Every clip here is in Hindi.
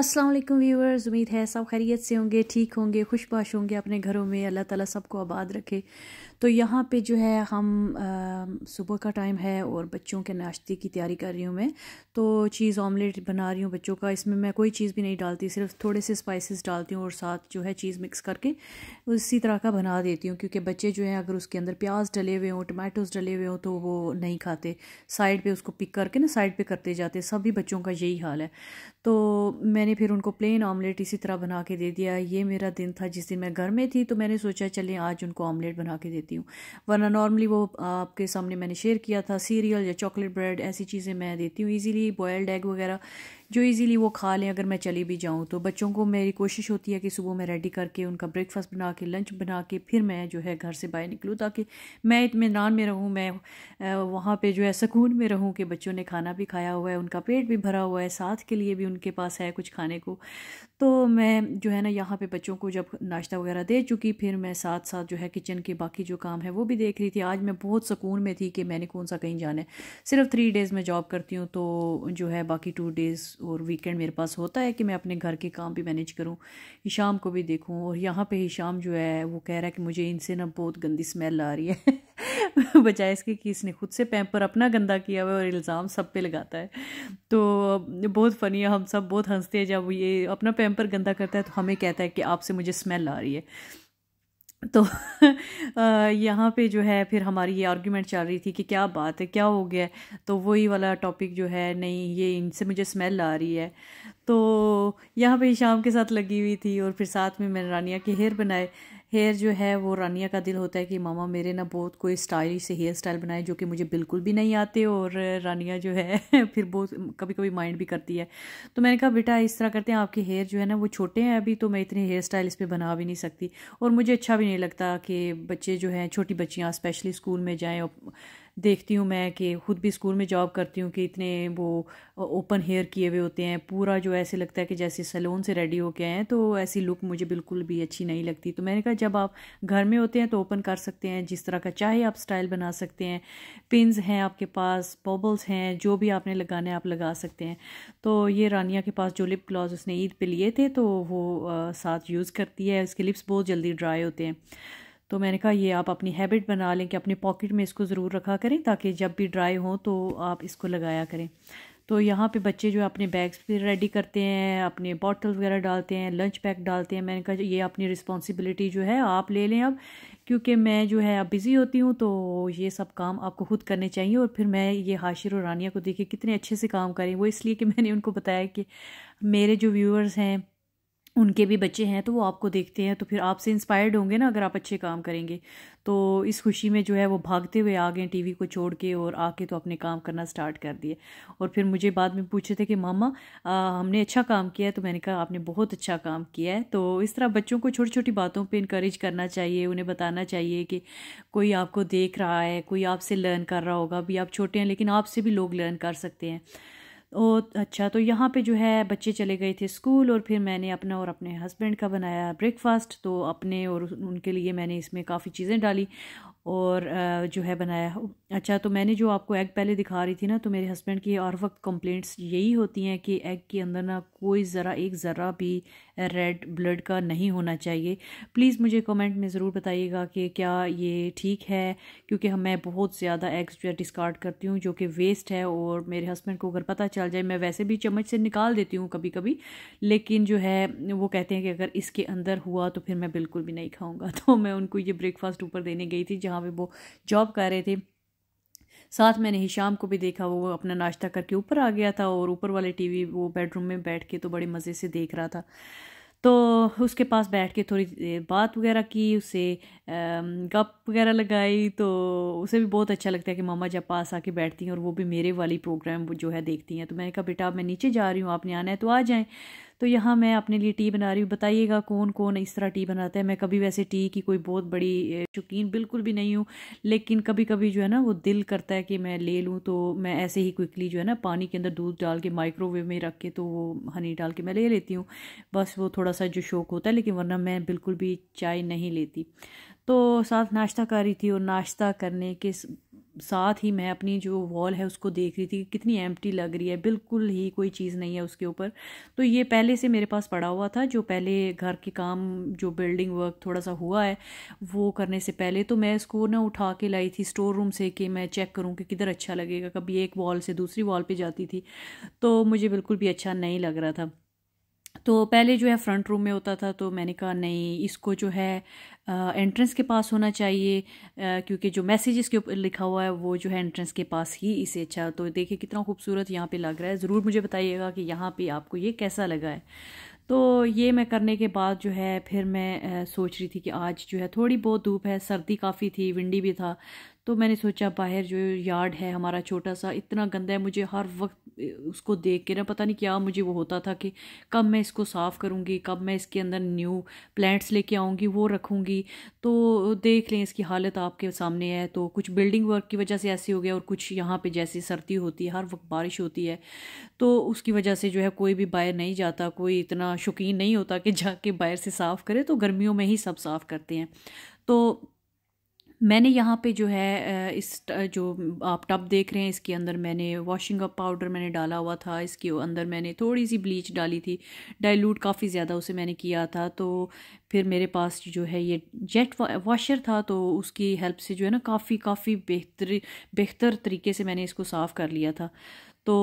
अस्सलाम वालेकुम व्यूअर्स उम्मीद है सब खैरियत से होंगे ठीक होंगे खुशबाश होंगे अपने घरों में अल्लाह ताला सबको आबाद रखे तो यहाँ पे जो है हम सुबह का टाइम है और बच्चों के नाश्ते की तैयारी कर रही हूँ मैं तो चीज़ ऑमलेट बना रही हूँ बच्चों का इसमें मैं कोई चीज़ भी नहीं डालती सिर्फ थोड़े से स्पाइसेस डालती हूँ और साथ जो है चीज़ मिक्स करके उसी तरह का बना देती हूँ क्योंकि बच्चे जो हैं अगर उसके अंदर प्याज डले हुए हों टमाटोज डले हुए हों तो वो नहीं खाते साइड पर उसको पिक करके ना साइड पर करते जाते सभी बच्चों का यही हाल है तो मैंने फिर उनको प्लेन ऑमलेट इसी तरह बना के दे दिया ये मेरा दिन था जिस दिन मैं घर में थी तो मैंने सोचा चलें आज उनको ऑमलेट बना के देती देती हूँ वरना नॉर्मली वो आपके सामने मैंने शेयर किया था सीरियल या चॉकलेट ब्रेड ऐसी चीज़ें मैं देती हूँ ईजिली बॉयल्ड एग वगैरह जो इजीली वो खा लें अगर मैं चली भी जाऊँ तो बच्चों को मेरी कोशिश होती है कि सुबह मैं रेडी करके उनका ब्रेकफास्ट बना के लंच बना के फिर मैं जो है घर से बाहर निकलूँ ताकि मैं इतमान में रहूँ मैं वहाँ पर जो है सुकून में रहूँ कि बच्चों ने खाना भी खाया हुआ है उनका पेट भी भरा हुआ है साथ के लिए भी उनके पास है कुछ खाने को तो मैं जो है ना यहाँ पर बच्चों को जब नाश्ता वगैरह दे चुकी फिर मैं साथ साथ जो है किचन के बाकी जो काम है वो भी देख रही थी आज मैं बहुत सुकून में थी कि मैंने कौन सा कहीं जाना है सिर्फ थ्री डेज़ में जॉब करती हूँ तो जो है बाकी टू डेज़ और वीकेंड मेरे पास होता है कि मैं अपने घर के काम भी मैनेज करूँ शाम को भी देखूँ और यहाँ पे शाम जो है वो कह रहा है कि मुझे इनसे ना बहुत गंदी स्मेल आ रही है बजाय इसके कि इसने खुद से पैम्पर अपना गंदा किया हुआ है और इल्ज़ाम सब पे लगाता है तो बहुत फ़नी है हम सब बहुत हंसते हैं जब ये अपना पैम्पर गंदा करता है तो हमें कहता है कि आपसे मुझे स्मेल आ रही है तो यहाँ पे जो है फिर हमारी ये आर्ग्यूमेंट चल रही थी कि क्या बात है क्या हो गया तो वही वाला टॉपिक जो है नहीं ये इनसे मुझे स्मेल आ रही है तो यहाँ पे शाम के साथ लगी हुई थी और फिर साथ में मैंने रानिया के हेयर बनाए हेयर जो है वो रानिया का दिल होता है कि मामा मेरे ना बहुत कोई स्टाइलिश से हेयर स्टाइल बनाए जो कि मुझे बिल्कुल भी नहीं आते और रानिया जो है फिर बहुत कभी कभी माइंड भी करती है तो मैंने कहा बेटा इस तरह करते हैं आपके हेयर जो है ना वो छोटे हैं अभी तो मैं इतने हेयर स्टाइल इस पर बना भी नहीं सकती और मुझे अच्छा भी नहीं लगता कि बच्चे जो हैं छोटी बच्चियाँ स्पेशली स्कूल में जाएँ और देखती हूँ मैं कि ख़ुद भी स्कूल में जॉब करती हूँ कि इतने वो ओपन हेयर किए हुए होते हैं पूरा जो ऐसे लगता है कि जैसे सैलून से रेडी होके आए हैं तो ऐसी लुक मुझे बिल्कुल भी अच्छी नहीं लगती तो मैंने कहा जब आप घर में होते हैं तो ओपन कर सकते हैं जिस तरह का चाहे आप स्टाइल बना सकते हैं पिनस हैं आपके पास बॉबल्स हैं जो भी आपने लगाने आप लगा सकते हैं तो ये रानिया के पास जो लिप ग्लॉस उसने ईद पर लिए थे तो वो साथ यूज़ करती है उसके लिप्स बहुत जल्दी ड्राई होते हैं तो मैंने कहा ये आप अपनी हैबिट बना लें कि अपने पॉकेट में इसको ज़रूर रखा करें ताकि जब भी ड्राई हो तो आप इसको लगाया करें तो यहाँ पे बच्चे जो अपने बैग्स भी रेडी करते हैं अपने बॉटल वगैरह डालते हैं लंच पैक डालते हैं मैंने कहा ये अपनी रिस्पॉन्सिबिलिटी जो है आप ले लें अब क्योंकि मैं जो है अब बिज़ी होती हूँ तो ये सब काम आपको खुद करने चाहिए और फिर मैं ये हाशिर और रानिया को देखिए कितने अच्छे से काम करें वो इसलिए कि मैंने उनको बताया कि मेरे जो व्यूअर्स हैं उनके भी बच्चे हैं तो वो आपको देखते हैं तो फिर आपसे इंस्पायर्ड होंगे ना अगर आप अच्छे काम करेंगे तो इस खुशी में जो है वो भागते हुए आ गए टीवी को छोड़ के और आके तो अपने काम करना स्टार्ट कर दिए और फिर मुझे बाद में पूछे थे कि मामा आ, हमने अच्छा काम किया है तो मैंने कहा आपने बहुत अच्छा काम किया है तो इस तरह बच्चों को छोटी छोटी बातों पर इंक्रेज करना चाहिए उन्हें बताना चाहिए कि कोई आपको देख रहा है कोई आपसे लर्न कर रहा होगा अभी आप छोटे हैं लेकिन आपसे भी लोग लर्न कर सकते हैं और अच्छा तो यहाँ पे जो है बच्चे चले गए थे स्कूल और फिर मैंने अपना और अपने हस्बैंड का बनाया ब्रेकफास्ट तो अपने और उनके लिए मैंने इसमें काफ़ी चीज़ें डाली और जो है बनाया हो अच्छा तो मैंने जो आपको एग पहले दिखा रही थी ना तो मेरे हस्बैंड की और वक्त कंप्लेंट्स यही होती हैं कि एग के अंदर ना कोई ज़रा एक ज़रा भी रेड ब्लड का नहीं होना चाहिए प्लीज़ मुझे कमेंट में ज़रूर बताइएगा कि क्या ये ठीक है क्योंकि हम मैं बहुत ज़्यादा एग्स जो है डिस्कार्ड करती हूँ जो कि वेस्ट है और मेरे हस्बैंड को अगर पता चल जाए मैं वैसे भी चम्मच से निकाल देती हूँ कभी कभी लेकिन जो है वो कहते हैं कि अगर इसके अंदर हुआ तो फिर मैं बिल्कुल भी नहीं खाऊँगा तो मैं उनको ये ब्रेकफास्ट ऊपर देने गई थी जहाँ पे वो जॉब कर रहे थे साथ मैंने हिशाम को भी देखा वो अपना नाश्ता करके ऊपर आ गया था और ऊपर वाले टीवी वो बेडरूम में बैठ के तो बड़े मज़े से देख रहा था तो उसके पास बैठ के थोड़ी बात वगैरह की उसे गप वगैरह लगाई तो उसे भी बहुत अच्छा लगता है कि मामा जब पास आके बैठती हैं और वो भी मेरे वाली प्रोग्राम जो है देखती हैं तो मैंने कहा बेटा मैं नीचे जा रही हूँ आपने आना है तो आ जाएं तो यहाँ मैं अपने लिए टी बना रही हूँ बताइएगा कौन कौन इस तरह टी बनाता है मैं कभी वैसे टी की कोई बहुत बड़ी शौकीन बिल्कुल भी नहीं हूँ लेकिन कभी कभी जो है ना वो दिल करता है कि मैं ले लूँ तो मैं ऐसे ही क्विकली जो है ना पानी के अंदर दूध डाल के माइक्रोवेव में रख के तो वो हनी डाल के मैं ले लेती हूँ बस वो थोड़ा सा जो शौक होता है लेकिन वरना मैं बिल्कुल भी चाय नहीं लेती तो साथ नाश्ता कर रही थी और नाश्ता करने के साथ ही मैं अपनी जो वॉल है उसको देख रही थी कि कितनी एम्प्टी लग रही है बिल्कुल ही कोई चीज़ नहीं है उसके ऊपर तो ये पहले से मेरे पास पड़ा हुआ था जो पहले घर के काम जो बिल्डिंग वर्क थोड़ा सा हुआ है वो करने से पहले तो मैं इसको ना उठा के लाई थी स्टोर रूम से कि मैं चेक करूँ कि किधर अच्छा लगेगा कभी एक वॉल से दूसरी वॉल पर जाती थी तो मुझे बिल्कुल भी अच्छा नहीं लग रहा था तो पहले जो है फ्रंट रूम में होता था तो मैंने कहा नहीं इसको जो है एंट्रेंस के पास होना चाहिए क्योंकि जो मैसेजेस के ऊपर लिखा हुआ है वो जो है एंट्रेंस के पास ही इसे अच्छा तो देखिए कितना खूबसूरत यहाँ पे लग रहा है ज़रूर मुझे बताइएगा कि यहाँ पे आपको ये कैसा लगा है तो ये मैं करने के बाद जो है फिर मैं सोच रही थी कि आज जो है थोड़ी बहुत धूप है सर्दी काफ़ी थी विंडी भी था तो मैंने सोचा बाहर जो यार्ड है हमारा छोटा सा इतना गंदा है मुझे हर वक्त उसको देख के ना पता नहीं क्या मुझे वो होता था कि कब मैं इसको साफ़ करूँगी कब मैं इसके अंदर न्यू प्लांट्स लेके आऊँगी वो रखूँगी तो देख लें इसकी हालत आपके सामने है तो कुछ बिल्डिंग वर्क की वजह से ऐसे हो गया और कुछ यहाँ पर जैसे सर्दी होती है हर वक्त बारिश होती है तो उसकी वजह से जो है कोई भी बाहर नहीं जाता कोई इतना शौकीन नहीं होता कि जाके बाहर से साफ़ करे तो गर्मियों में ही सब साफ़ करते हैं तो मैंने यहाँ पे जो है इस जो आप टब देख रहे हैं इसके अंदर मैंने वॉशिंग अप पाउडर मैंने डाला हुआ था इसके अंदर मैंने थोड़ी सी ब्लीच डाली थी डाइल्यूट काफ़ी ज़्यादा उसे मैंने किया था तो फिर मेरे पास जो है ये जेट वॉशर था तो उसकी हेल्प से जो है ना काफ़ी काफ़ी बेहतर बेहतर तरीके से मैंने इसको साफ़ कर लिया था तो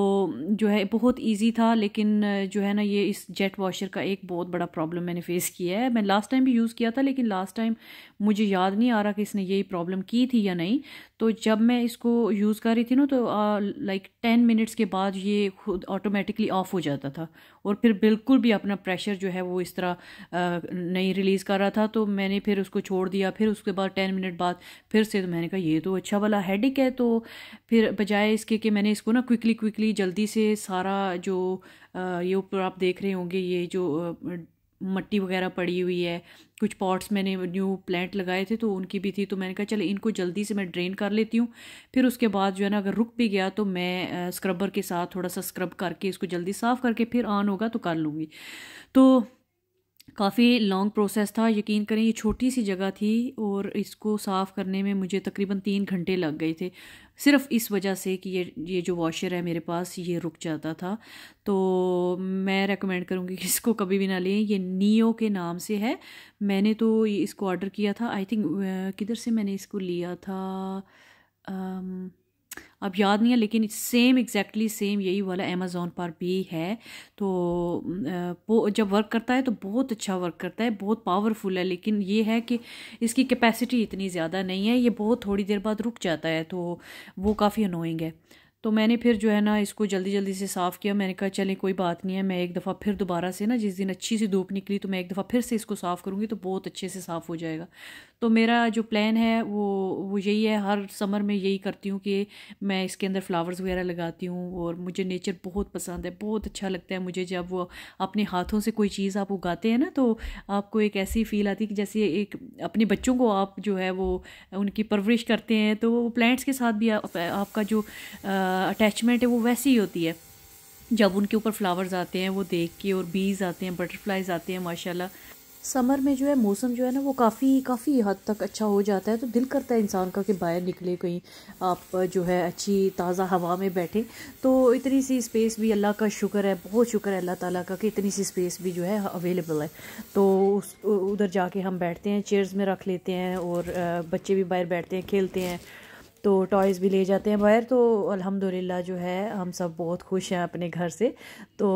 जो है बहुत ईजी था लेकिन जो है ना ये इस जेट वॉशर का एक बहुत बड़ा प्रॉब्लम मैंने फ़ेस किया है मैं लास्ट टाइम भी यूज़ किया था लेकिन लास्ट टाइम मुझे याद नहीं आ रहा कि इसने यही प्रॉब्लम की थी या नहीं तो जब मैं इसको यूज़ कर रही थी ना तो लाइक टेन मिनट्स के बाद ये खुद ऑटोमेटिकली ऑफ़ हो जाता था और फिर बिल्कुल भी अपना प्रेशर जो है वो इस तरह आ, नहीं रिलीज़ कर रहा था तो मैंने फिर उसको छोड़ दिया फिर उसके बाद टेन मिनट बाद फिर से तो मैंने कहा ये तो अच्छा वाला हेडिक है तो फिर बजाय इसके कि मैंने इसको ना क्विकली क्विक क्विकली जल्दी से सारा जो ये ऊपर आप देख रहे होंगे ये जो मट्टी वगैरह पड़ी हुई है कुछ पॉट्स मैंने न्यू प्लांट लगाए थे तो उनकी भी थी तो मैंने कहा चलो इनको जल्दी से मैं ड्रेन कर लेती हूँ फिर उसके बाद जो है ना अगर रुक भी गया तो मैं स्क्रबर के साथ थोड़ा सा स्क्रब करके इसको जल्दी साफ़ करके फिर ऑन होगा तो कर लूँगी तो काफ़ी लॉन्ग प्रोसेस था यकीन करें ये छोटी सी जगह थी और इसको साफ़ करने में मुझे तकरीबन तीन घंटे लग गए थे सिर्फ इस वजह से कि ये ये जो वॉशर है मेरे पास ये रुक जाता था तो मैं रेकमेंड करूँगी कि इसको कभी भी ना लें ये नियो के नाम से है मैंने तो इसको ऑर्डर किया था आई थिंक किधर से मैंने इसको लिया था अब याद नहीं है लेकिन सेम एग्जैक्टली सेम यही वाला अमेज़ोन पर भी है तो जब वर्क करता है तो बहुत अच्छा वर्क करता है बहुत पावरफुल है लेकिन ये है कि इसकी कैपेसिटी इतनी ज़्यादा नहीं है ये बहुत थोड़ी देर बाद रुक जाता है तो वो काफ़ी अनोइंग है तो मैंने फिर जो है ना इसको जल्दी जल्दी से साफ़ किया मैंने कहा चलें कोई बात नहीं है मैं एक दफ़ा फिर दोबारा से ना जिस दिन अच्छी सी धूप निकली तो मैं एक दफ़ा फिर से इसको साफ़ करूँगी तो बहुत अच्छे से साफ़ हो जाएगा तो मेरा जो प्लान है वो वो यही है हर समर में यही करती हूँ कि मैं इसके अंदर फ्लावर्स वगैरह लगाती हूँ और मुझे नेचर बहुत पसंद है बहुत अच्छा लगता है मुझे जब वो अपने हाथों से कोई चीज़ आप उगाते हैं ना तो आपको एक ऐसी फ़ील आती है कि जैसे एक अपने बच्चों को आप जो है वो उनकी परवरिश करते हैं तो प्लांट्स के साथ भी आपका जो आ, अटैचमेंट है वो वैसी ही होती है जब उनके ऊपर फ्लावर्स आते हैं वो देख के और बीज आते हैं बटरफ्लाइज आते हैं माशाल्लाह समर में जो है मौसम जो है ना वो काफ़ी काफ़ी हद तक अच्छा हो जाता है तो दिल करता है इंसान का कि बाहर निकले कहीं आप जो है अच्छी ताज़ा हवा में बैठें तो इतनी सी स्पेस भी अल्लाह का शुक्र है बहुत शुक्र है अल्लाह ताला का कि इतनी सी स्पेस भी जो है अवेलेबल है तो उस उधर जाके हम बैठते हैं चेयर्स में रख लेते हैं और बच्चे भी बाहर बैठते हैं खेलते हैं तो टॉयज़ भी ले जाते हैं बाहर तो अल्हम्दुलिल्लाह जो है हम सब बहुत खुश हैं अपने घर से तो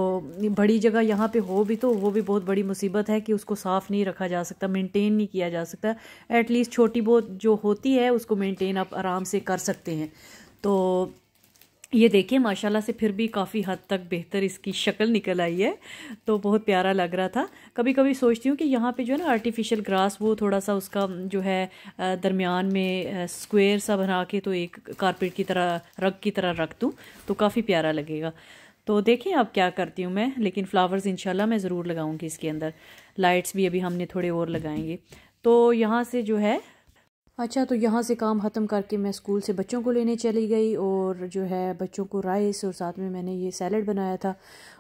बड़ी जगह यहाँ पे हो भी तो वो भी बहुत बड़ी मुसीबत है कि उसको साफ़ नहीं रखा जा सकता मेंटेन नहीं किया जा सकता एटलीस्ट छोटी बहुत जो होती है उसको मेंटेन आप आराम से कर सकते हैं तो ये देखिए माशाल्लाह से फिर भी काफ़ी हद तक बेहतर इसकी शक्ल निकल आई है तो बहुत प्यारा लग रहा था कभी कभी सोचती हूँ कि यहाँ पे जो है ना आर्टिफिशियल ग्रास वो थोड़ा सा उसका जो है दरमियान में स्क्वायर सा बना के तो एक कारपेट की तरह रग की तरह रख दूँ तो काफ़ी प्यारा लगेगा तो देखें अब क्या करती हूँ मैं लेकिन फ़्लावर्स इन मैं ज़रूर लगाऊँगी इसके अंदर लाइट्स भी अभी हमने थोड़े और लगाएंगे तो यहाँ से जो है अच्छा तो यहाँ से काम ख़त्म करके मैं स्कूल से बच्चों को लेने चली गई और जो है बच्चों को राइस और साथ में मैंने ये सैलड बनाया था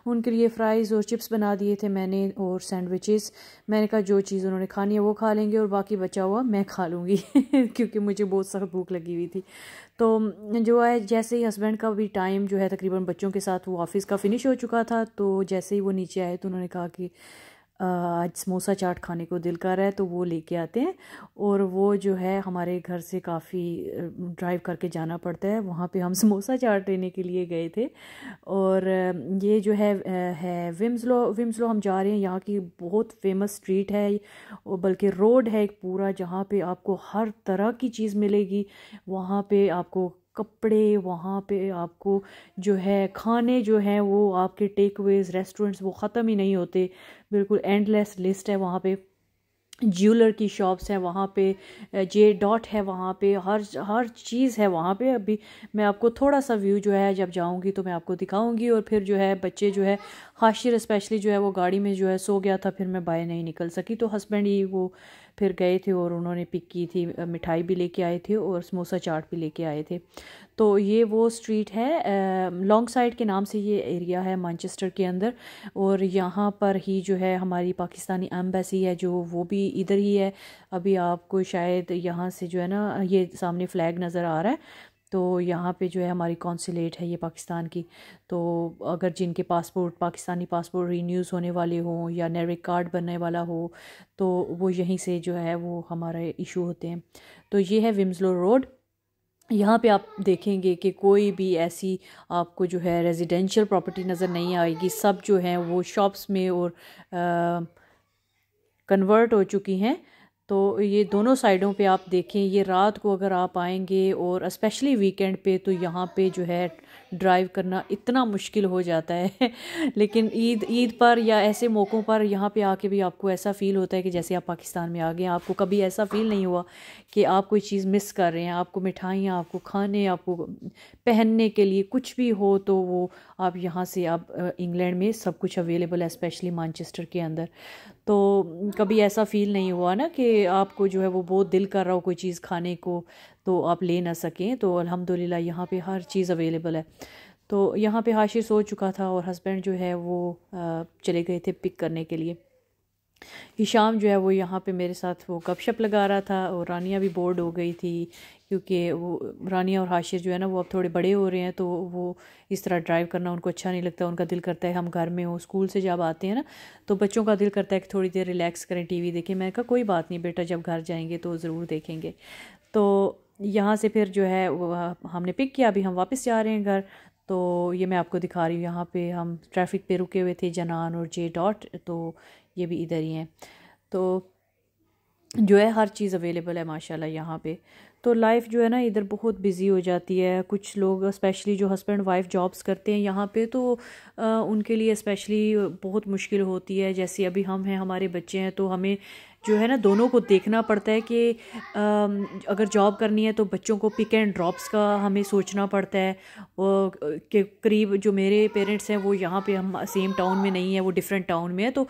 उनके लिए फ्राइज़ और चिप्स बना दिए थे मैंने और सैंडविचेस मैंने कहा जो चीज़ उन्होंने खानी है वो खा लेंगे और बाकी बचा हुआ मैं खा लूँगी क्योंकि मुझे बहुत सख्त भूख लगी हुई थी तो जो है जैसे ही हस्बैंड का भी टाइम जो है तकरीबन बच्चों के साथ वो ऑफ़िस का फ़िनिश हो चुका था तो जैसे ही वो नीचे आए तो उन्होंने कहा कि आज समोसा चाट खाने को दिल कर रहा है तो वो लेके आते हैं और वो जो है हमारे घर से काफ़ी ड्राइव करके जाना पड़ता है वहाँ पे हम समोसा चाट लेने के लिए गए थे और ये जो है है विम्सलो विम्सलो हम जा रहे हैं यहाँ की बहुत फेमस स्ट्रीट है और बल्कि रोड है एक पूरा जहाँ पे आपको हर तरह की चीज़ मिलेगी वहाँ पे आपको कपड़े वहाँ पे आपको जो है खाने जो हैं वो आपके टेक वेज रेस्टोरेंट्स वो ख़त्म ही नहीं होते बिल्कुल एंडलेस लिस्ट है वहाँ पे ज्वेलर की शॉप्स हैं वहाँ पे जे डॉट है वहाँ पे हर हर चीज़ है वहाँ पे अभी मैं आपको थोड़ा सा व्यू जो है जब जाऊँगी तो मैं आपको दिखाऊँगी और फिर जो है बच्चे जो है हाशिर स्पेशली जो है वो गाड़ी में जो है सो गया था फिर मैं बाय नहीं निकल सकी तो हस्बैंड ही वो फिर गए थे और उन्होंने पिक की थी मिठाई भी लेके आए थे और समोसा चाट भी लेके आए थे तो ये वो स्ट्रीट है लॉन्ग साइड के नाम से ये एरिया है मानचेस्टर के अंदर और यहाँ पर ही जो है हमारी पाकिस्तानी एम्बेसी है जो वो भी इधर ही है अभी आपको शायद यहाँ से जो है ना ये सामने फ्लैग नज़र आ रहा है तो यहाँ पे जो है हमारी कौंसिलेट है ये पाकिस्तान की तो अगर जिनके पासपोर्ट पाकिस्तानी पासपोर्ट रीन्यूज़ होने वाले हों या नेरिक कार्ड बनने वाला हो तो वो यहीं से जो है वो हमारे इशू होते हैं तो ये है विम्सलो रोड यहाँ पे आप देखेंगे कि कोई भी ऐसी आपको जो है रेजिडेंशियल प्रॉपर्टी नज़र नहीं आएगी सब जो है वो शॉप्स में और कन्वर्ट हो चुकी हैं तो ये दोनों साइडों पे आप देखें ये रात को अगर आप आएंगे और इस्पेशली वीकेंड पे तो यहाँ पे जो है ड्राइव करना इतना मुश्किल हो जाता है लेकिन ईद ईद पर या ऐसे मौक़ों पर यहाँ पे आके भी आपको ऐसा फ़ील होता है कि जैसे आप पाकिस्तान में आ गए आपको कभी ऐसा फ़ील नहीं हुआ कि आप कोई चीज़ मिस कर रहे हैं आपको मिठाइयाँ आपको खाने आपको पहनने के लिए कुछ भी हो तो वो आप यहाँ से आप इंग्लैंड में सब कुछ अवेलेबल है स्पेशली मानचेस्टर के अंदर तो कभी ऐसा फील नहीं हुआ ना कि आपको जो है वो बहुत दिल कर रहा हो कोई चीज़ खाने को तो आप ले ना सकें तो अल्हम्दुलिल्लाह यहाँ पे हर चीज़ अवेलेबल है तो यहाँ पे हाशिर सो चुका था और हस्बैंड जो है वो चले गए थे पिक करने के लिए हिशाम जो है वो यहाँ पे मेरे साथ वो गपशप लगा रहा था और रानिया भी बोर्ड हो गई थी क्योंकि वो रानिया और हाशिर जो है ना वो अब थोड़े बड़े हो रहे हैं तो वो इस तरह ड्राइव करना उनको अच्छा नहीं लगता उनका दिल करता है हम घर में हो स्कूल से जब आते हैं ना तो बच्चों का दिल करता है कि थोड़ी देर रिलैक्स करें टीवी देखें मैंने कहा कोई बात नहीं बेटा जब घर जाएंगे तो ज़रूर देखेंगे तो यहाँ से फिर जो है हमने पिक किया अभी हम वापस जा रहे हैं घर तो ये मैं आपको दिखा रही हूँ यहाँ पे हम ट्रैफिक पे रुके हुए थे जनान और जे डॉट तो ये भी इधर ही हैं तो जो है हर चीज़ अवेलेबल है माशाल्लाह यहाँ पे तो लाइफ जो है ना इधर बहुत बिज़ी हो जाती है कुछ लोग स्पेशली जो हस्बैंड वाइफ जॉब्स करते हैं यहाँ पे तो आ, उनके लिए स्पेशली बहुत मुश्किल होती है जैसे अभी हम हैं हमारे बच्चे हैं तो हमें जो है ना दोनों को देखना पड़ता है कि अगर जॉब करनी है तो बच्चों को पिक एंड ड्रॉप्स का हमें सोचना पड़ता है के करीब जो मेरे पेरेंट्स हैं वो यहाँ पे हम सेम टाउन में नहीं है वो डिफरेंट टाउन में है तो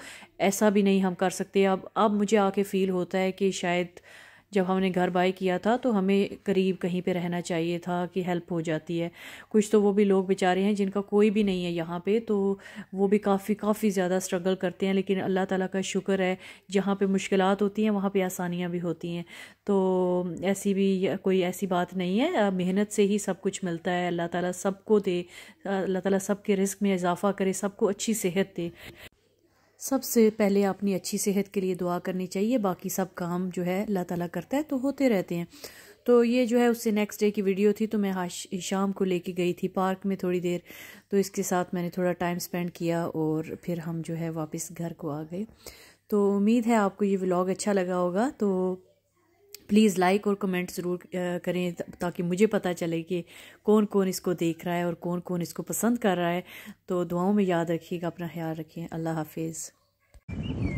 ऐसा भी नहीं हम कर सकते अब अब मुझे आके फ़ील होता है कि शायद जब हमने घर बाय किया था तो हमें करीब कहीं पे रहना चाहिए था कि हेल्प हो जाती है कुछ तो वो भी लोग बेचारे हैं जिनका कोई भी नहीं है यहाँ पे तो वो भी काफ़ी काफ़ी ज़्यादा स्ट्रगल करते हैं लेकिन अल्लाह ताला का शुक्र है जहाँ पे मुश्किल होती हैं वहाँ पे आसानियाँ भी होती हैं तो ऐसी भी कोई ऐसी बात नहीं है मेहनत से ही सब कुछ मिलता है अल्लाह ताली सबको दे अल्लाह ताली सबके रिस्क में इजाफ़ा करे सबको अच्छी सेहत दे सबसे पहले अपनी अच्छी सेहत के लिए दुआ करनी चाहिए बाकी सब काम जो है अल्लाह ताला करता है तो होते रहते हैं तो ये जो है उससे नेक्स्ट डे की वीडियो थी तो मैं शाम को लेके गई थी पार्क में थोड़ी देर तो इसके साथ मैंने थोड़ा टाइम स्पेंड किया और फिर हम जो है वापस घर को आ गए तो उम्मीद है आपको ये व्लॉग अच्छा लगा होगा तो प्लीज़ लाइक और कमेंट ज़रूर करें ताकि मुझे पता चले कि कौन कौन इसको देख रहा है और कौन कौन इसको पसंद कर रहा है तो दुआओं में याद रखिएगा अपना ख्याल रखिए अल्लाह हाफिज़